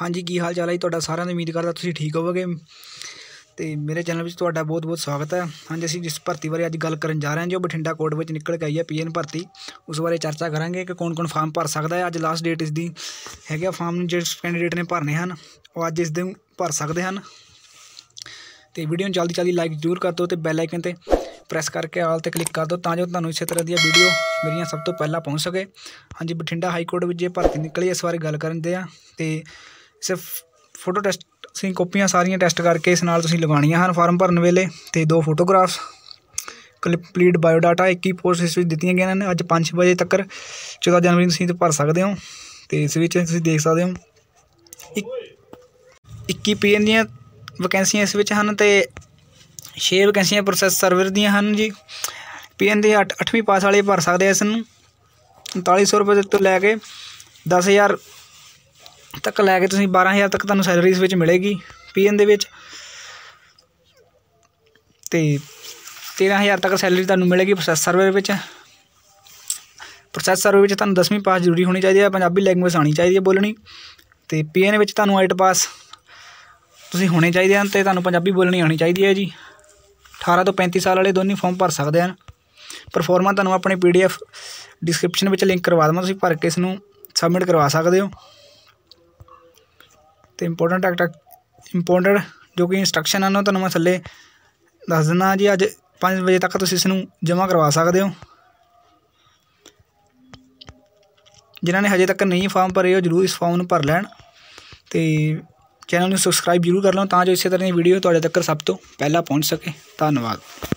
ਹਾਂਜੀ ਕੀ ਹਾਲ ਚਾਲ ਹੈ ਤੁਹਾਡਾ ਸਾਰਿਆਂ ਦਾ ਉਮੀਦ ਕਰਦਾ ਤੁਸੀਂ ਠੀਕ ਹੋਵੋਗੇ ਤੇ ਮੇਰੇ ਚੈਨਲ ਵਿੱਚ ਤੁਹਾਡਾ ਬਹੁਤ-ਬਹੁਤ ਸਵਾਗਤ ਹੈ ਹਾਂਜੀ ਅਸੀਂ ਜਿਸ ਭਰਤੀ ਬਾਰੇ ਅੱਜ ਗੱਲ ਕਰਨ ਜਾ ਰਹੇ ਹਾਂ ਜੋ ਬਠਿੰਡਾ ਕੋਰਟ ਵਿੱਚ ਨਿਕਲ ਕੇ ਆਈ ਹੈ ਪੀਐਨ ਭਰਤੀ ਉਸ ਬਾਰੇ ਚਰਚਾ ਕਰਾਂਗੇ ਕਿ ਕੌਣ-ਕੌਣ ਫਾਰਮ ਭਰ ਸਕਦਾ ਹੈ ਅੱਜ ਲਾਸਟ ਡੇਟ ਇਸ ਦੀ ਹੈਗਾ ਫਾਰਮ ਜਿਹੜੇ ਕੈਂਡੀਡੇਟ ਨੇ ਭਰਨੇ ਹਨ ਉਹ ਅੱਜ ਇਸ ਦਿਨ ਭਰ ਸਕਦੇ ਹਨ ਤੇ ਵੀਡੀਓ ਨੂੰ ਜਲਦੀ-ਜਲਦੀ ਲਾਈਕ ਜ਼ਰੂਰ ਕਰ ਦਿਓ ਤੇ ਬੈਲ ਆਈਕਨ ਤੇ ਪ੍ਰੈਸ ਕਰਕੇ ਆਲ ਤੇ ਕਲਿੱਕ ਕਰ ਦਿਓ ਤਾਂ ਜੋ ਤੁਹਾਨੂੰ ਇਸੇ ਤਰ੍ਹਾਂ ਦੀਆਂ ਵੀਡੀਓ ਮੇਰੀਆਂ ਸਭ ਤੋਂ ਪਹਿਲਾਂ ਪਹੁੰਚ ਸਕੇ ਹਾਂਜੀ ਬਠਿੰਡਾ ਹਾਈ ਕੋਰਟ ਵਿੱਚ ਜੇ ਭਰਤੀ ਨਿਕਲੀ ਇਸ ਬਾਰੇ ਗੱਲ ਕਰਨ ਦੇ ਆ ਤੇ ਸਿਰਫ ਫੋਟੋ ਟੈਸਟ ਤੁਸੀਂ ਕਾਪੀਆਂ ਸਾਰੀਆਂ ਟੈਸਟ ਕਰਕੇ ਇਸ ਨਾਲ ਤੁਸੀਂ ਲਗਾਣੀਆਂ ਹਨ ਫਾਰਮ ਭਰਨ ਵੇਲੇ ਤੇ ਦੋ photographs complete bio data 21 post ਇਸ ਵਿੱਚ ਦਿੱਤੀਆਂ ਗਈਆਂ ਨੇ ਅੱਜ 5 ਵਜੇ ਤੱਕ 14 ਜਨਵਰੀ ਨੂੰ ਤੁਸੀਂ ਤੇ ਭਰ ਸਕਦੇ ਹੋ ਤੇ ਇਸ ਵਿੱਚ ਤੁਸੀਂ ਦੇਖ ਸਕਦੇ ਹੋ 21 ਪੀਐਨ ਦੀਆਂ ਵੈਕੈਂਸੀਆਂ ਇਸ ਵਿੱਚ ਹਨ ਤੇ 6 ਵੈਕੈਂਸੀਆਂ ਪ੍ਰੋਸੈਸ ਸਰਵਰ ਦੀਆਂ ਹਨ ਜੀ ਪੀਐਨ ਦੇ 8ਵੀਂ ਪਾਸ ਵਾਲੇ ਭਰ ਸਕਦੇ ਆ ਇਸ ਨੂੰ 3900 ਰੁਪਏ ਤੋਂ ਲੈ ਕੇ 10000 ਤੱਕ ਲੈ ਕੇ ਤੁਸੀਂ 12000 ਤੱਕ ਤੁਹਾਨੂੰ ਸੈਲਰੀ ਇਸ ਵਿੱਚ ਮਿਲੇਗੀ ਪੀਐਨ ਦੇ ਵਿੱਚ ਤੇ 13000 ਤੱਕ ਸੈਲਰੀ ਤੁਹਾਨੂੰ ਮਿਲੇਗੀ ਪ੍ਰੋਸੈਸ ਸਰਵਰ ਵਿੱਚ ਪ੍ਰੋਸੈਸ ਸਰਵਰ ਵਿੱਚ ਤੁਹਾਨੂੰ 10ਵੀਂ ਪਾਸ ਜ਼ਰੂਰੀ ਹੋਣੀ ਚਾਹੀਦੀ ਹੈ ਪੰਜਾਬੀ ਲੈਂਗੁਏਜ ਆਣੀ ਚਾਹੀਦੀ ਹੈ ਬੋਲਣੀ ਤੇ ਪੀਐਨ ਵਿੱਚ ਤੁਹਾਨੂੰ ਆਈਟ ਪਾਸ ਤੁਸੀਂ ਹੋਣੇ ਚਾਹੀਦੇ ਹਨ ਤੇ ਤੁਹਾਨੂੰ ਪੰਜਾਬੀ ਬੋਲਣੀ ਆਣੀ ਚਾਹੀਦੀ ਹੈ ਜੀ 18 ਤੋਂ 35 ਸਾਲ ਵਾਲੇ ਦੋਨੇ ਫਾਰਮ ਭਰ ਸਕਦੇ ਹਨ ਪਰਫਾਰਮਾ ਤੁਹਾਨੂੰ ਆਪਣੇ ਪੀਡੀਐਫ ਡਿਸਕ੍ਰਿਪਸ਼ਨ ਵਿੱਚ ਲਿੰਕ ਕਰਵਾ ਦਵਾਂ ਤੁਸੀਂ ਭਰ ਕੇ ਇਸ ਨੂੰ ਸਬਮਿਟ ਕਰਵਾ ਸਕਦੇ ਹੋ ਤੇ ਇੰਪੋਰਟੈਂਟ ਟਕ ਇੰਪੋਰਟੈਂਟ ਜੋ ਕਿ ਇਨਸਟਰਕਸ਼ਨ ਹਨ ਉਹ ਤੁਹਾਨੂੰ ਮੈਂ ਥੱਲੇ ਦੱਸ ਦਿੰਦਾ ਜੀ ਅੱਜ 5 ਵਜੇ ਤੱਕ ਤੁਸੀਂ ਇਸ ਨੂੰ ਜਮ੍ਹਾਂ ਕਰਵਾ ਸਕਦੇ ਹੋ ਜਿਨ੍ਹਾਂ ਨੇ ਹਜੇ ਤੱਕ ਨਹੀਂ ਫਾਰਮ ਭਰੇ ਉਹ ਜਰੂਰ ਇਸ ਫਾਰਮ ਨੂੰ ਭਰ ਲੈਣ ਤੇ ਚੈਨਲ ਨੂੰ ਸਬਸਕ੍ਰਾਈਬ ਜਰੂਰ ਕਰ ਲਓ ਤਾਂ ਜੋ ਇਸੇ ਤਰ੍ਹਾਂ ਦੀ ਵੀਡੀਓ ਤੁਹਾਡੇ ਤੱਕ ਸਭ ਤੋਂ ਪਹਿਲਾਂ ਪਹੁੰਚ ਸਕੇ ਧੰਨਵਾਦ